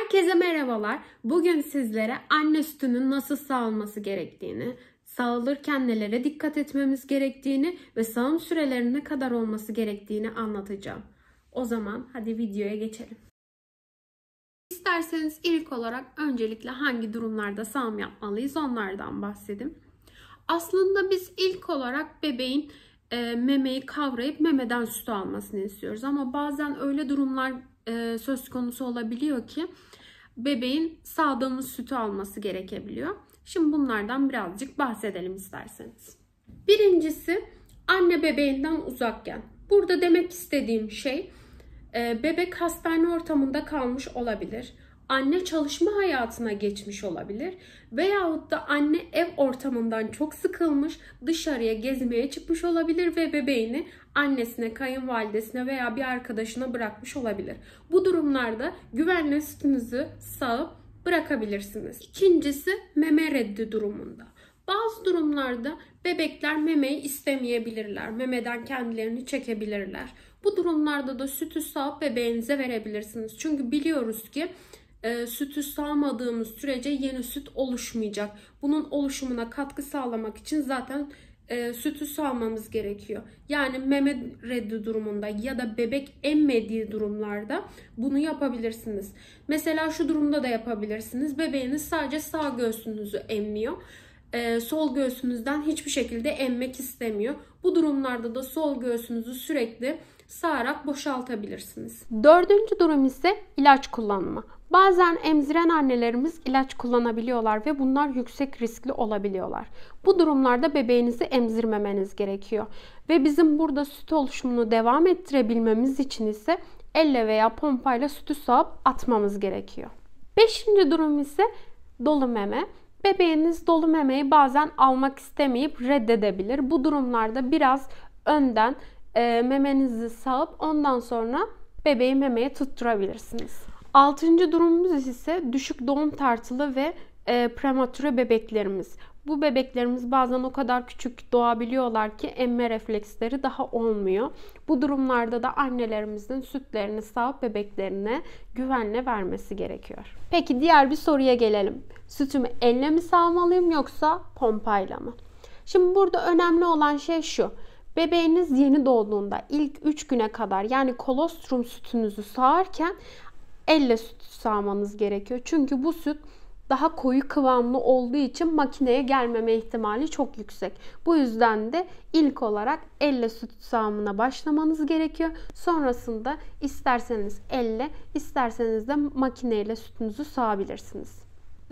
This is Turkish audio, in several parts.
Herkese merhabalar. Bugün sizlere anne sütünün nasıl sağılması gerektiğini, sağılırken nelere dikkat etmemiz gerektiğini ve sağım sürelerinin ne kadar olması gerektiğini anlatacağım. O zaman hadi videoya geçelim. İsterseniz ilk olarak öncelikle hangi durumlarda sağım yapmalıyız onlardan bahsedeyim. Aslında biz ilk olarak bebeğin e, memeyi kavrayıp memeden süt almasını istiyoruz. Ama bazen öyle durumlar e, söz konusu olabiliyor ki bebeğin sağdığımız sütü alması gerekebiliyor. Şimdi bunlardan birazcık bahsedelim isterseniz. Birincisi anne bebeğinden uzakken. Burada demek istediğim şey e, bebek hastane ortamında kalmış olabilir anne çalışma hayatına geçmiş olabilir veyahut da anne ev ortamından çok sıkılmış dışarıya gezmeye çıkmış olabilir ve bebeğini annesine, kayınvalidesine veya bir arkadaşına bırakmış olabilir. Bu durumlarda güvenle sütünüzü sağıp bırakabilirsiniz. İkincisi meme reddi durumunda. Bazı durumlarda bebekler memeyi istemeyebilirler. Memeden kendilerini çekebilirler. Bu durumlarda da sütü sağıp bebeğinize verebilirsiniz. Çünkü biliyoruz ki e, sütü sağmadığımız sürece yeni süt oluşmayacak. Bunun oluşumuna katkı sağlamak için zaten e, sütü sağmamız gerekiyor. Yani meme reddi durumunda ya da bebek emmediği durumlarda bunu yapabilirsiniz. Mesela şu durumda da yapabilirsiniz. Bebeğiniz sadece sağ göğsünüzü emmiyor. E, sol göğsünüzden hiçbir şekilde emmek istemiyor. Bu durumlarda da sol göğsünüzü sürekli sağarak boşaltabilirsiniz. Dördüncü durum ise ilaç kullanma. Bazen emziren annelerimiz ilaç kullanabiliyorlar ve bunlar yüksek riskli olabiliyorlar. Bu durumlarda bebeğinizi emzirmemeniz gerekiyor. Ve bizim burada süt oluşumunu devam ettirebilmemiz için ise elle veya pompayla sütü sağıp atmamız gerekiyor. Beşinci durum ise dolu meme. Bebeğiniz dolu memeyi bazen almak istemeyip reddedebilir. Bu durumlarda biraz önden e, memenizi sağıp ondan sonra bebeği memeye tutturabilirsiniz. Altıncı durumumuz ise düşük doğum tartılı ve e, prematüre bebeklerimiz. Bu bebeklerimiz bazen o kadar küçük doğabiliyorlar ki emme refleksleri daha olmuyor. Bu durumlarda da annelerimizin sütlerini sağıp bebeklerine güvenle vermesi gerekiyor. Peki diğer bir soruya gelelim. Sütümü elle mi sağmalıyım yoksa pompayla mı? Şimdi burada önemli olan şey şu. Bebeğiniz yeni doğduğunda ilk 3 güne kadar yani kolostrum sütünüzü sağarken elle süt sağmanız gerekiyor. Çünkü bu süt daha koyu kıvamlı olduğu için makineye gelmeme ihtimali çok yüksek. Bu yüzden de ilk olarak elle süt sağımına başlamanız gerekiyor. Sonrasında isterseniz elle, isterseniz de makineyle sütünüzü sağabilirsiniz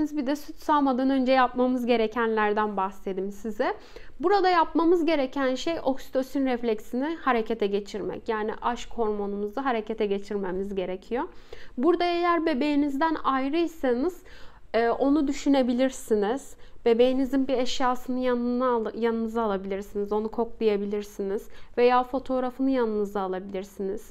bahsettiniz. Bir de süt sağmadan önce yapmamız gerekenlerden bahsedeyim size. Burada yapmamız gereken şey oksitosin refleksini harekete geçirmek. Yani aşk hormonumuzu harekete geçirmemiz gerekiyor. Burada eğer bebeğinizden ayrıysanız e, onu düşünebilirsiniz. Bebeğinizin bir eşyasını yanına al, yanınıza alabilirsiniz. Onu koklayabilirsiniz. Veya fotoğrafını yanınıza alabilirsiniz.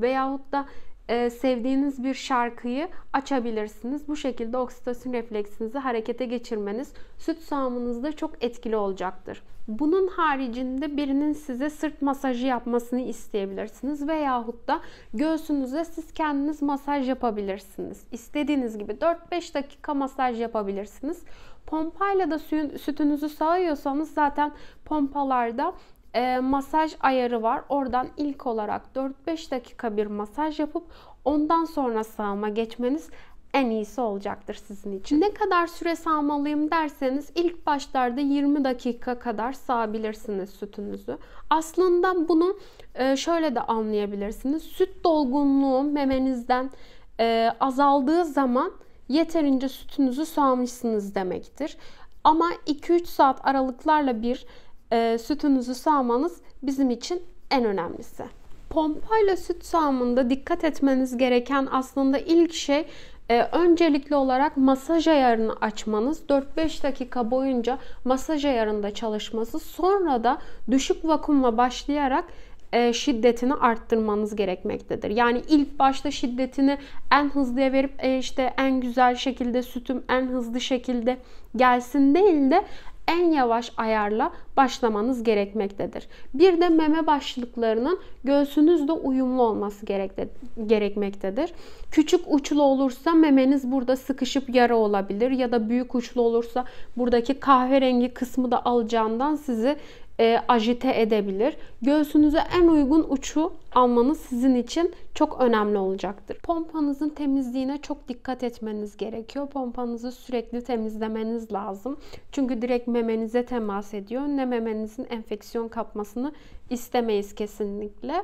Veyahut da e, sevdiğiniz bir şarkıyı açabilirsiniz. Bu şekilde oksitosin refleksinizi harekete geçirmeniz süt sağımınızda çok etkili olacaktır. Bunun haricinde birinin size sırt masajı yapmasını isteyebilirsiniz veyahut da göğsünüze siz kendiniz masaj yapabilirsiniz. İstediğiniz gibi 4-5 dakika masaj yapabilirsiniz. Pompayla da suyun, sütünüzü sağıyorsanız zaten pompalarda e, masaj ayarı var. Oradan ilk olarak 4-5 dakika bir masaj yapıp ondan sonra sağıma geçmeniz en iyisi olacaktır sizin için. Ne kadar süre sağmalıyım derseniz ilk başlarda 20 dakika kadar sağabilirsiniz sütünüzü. Aslında bunu e, şöyle de anlayabilirsiniz. Süt dolgunluğu memenizden e, azaldığı zaman yeterince sütünüzü sağmışsınız demektir. Ama 2-3 saat aralıklarla bir e, sütünüzü sağmanız bizim için en önemlisi. Pompayla süt sağımında dikkat etmeniz gereken aslında ilk şey e, öncelikli olarak masaj ayarını açmanız 4-5 dakika boyunca masaj ayarında çalışması sonra da düşük vakumla başlayarak e, şiddetini arttırmanız gerekmektedir. Yani ilk başta şiddetini en hızlıya verip e, işte en güzel şekilde sütüm en hızlı şekilde gelsin değil de en yavaş ayarla başlamanız gerekmektedir. Bir de meme başlıklarının göğsünüzle uyumlu olması gerekmektedir. Küçük uçlu olursa memeniz burada sıkışıp yara olabilir ya da büyük uçlu olursa buradaki kahverengi kısmı da alacağından sizi e, ajite edebilir. Göğsünüze en uygun uçu almanız sizin için çok önemli olacaktır. Pompanızın temizliğine çok dikkat etmeniz gerekiyor. Pompanızı sürekli temizlemeniz lazım. Çünkü direkt memenize temas ediyor. Ne memenizin enfeksiyon kapmasını istemeyiz kesinlikle.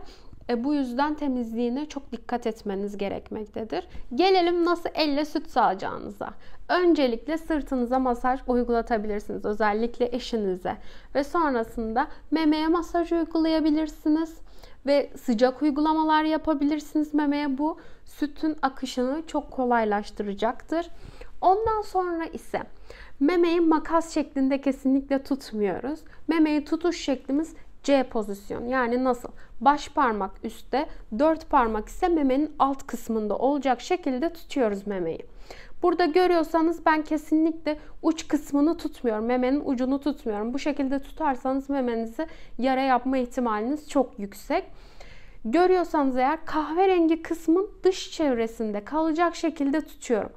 E, bu yüzden temizliğine çok dikkat etmeniz gerekmektedir. Gelelim nasıl elle süt sağacağınıza. Öncelikle sırtınıza masaj uygulatabilirsiniz. Özellikle eşinize. Ve sonrasında memeye masaj uygulayabilirsiniz ve sıcak uygulamalar yapabilirsiniz memeye. Bu sütün akışını çok kolaylaştıracaktır. Ondan sonra ise memeyi makas şeklinde kesinlikle tutmuyoruz. Memeyi tutuş şeklimiz C pozisyon Yani nasıl? baş parmak üstte, dört parmak ise memenin alt kısmında olacak şekilde tutuyoruz memeyi. Burada görüyorsanız ben kesinlikle uç kısmını tutmuyorum. Memenin ucunu tutmuyorum. Bu şekilde tutarsanız memenizi yara yapma ihtimaliniz çok yüksek. Görüyorsanız eğer kahverengi kısmın dış çevresinde kalacak şekilde tutuyorum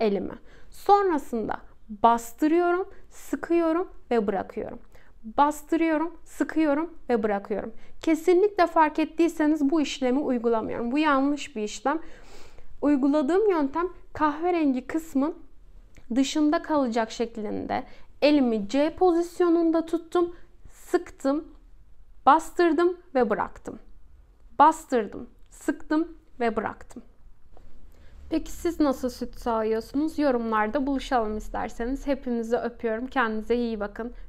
elimi. Sonrasında bastırıyorum, sıkıyorum ve bırakıyorum bastırıyorum, sıkıyorum ve bırakıyorum. Kesinlikle fark ettiyseniz bu işlemi uygulamıyorum. Bu yanlış bir işlem. Uyguladığım yöntem kahverengi kısmın dışında kalacak şeklinde elimi C pozisyonunda tuttum, sıktım, bastırdım ve bıraktım. Bastırdım, sıktım ve bıraktım. Peki siz nasıl süt sağıyorsunuz? Yorumlarda buluşalım isterseniz. Hepinizi öpüyorum. Kendinize iyi bakın.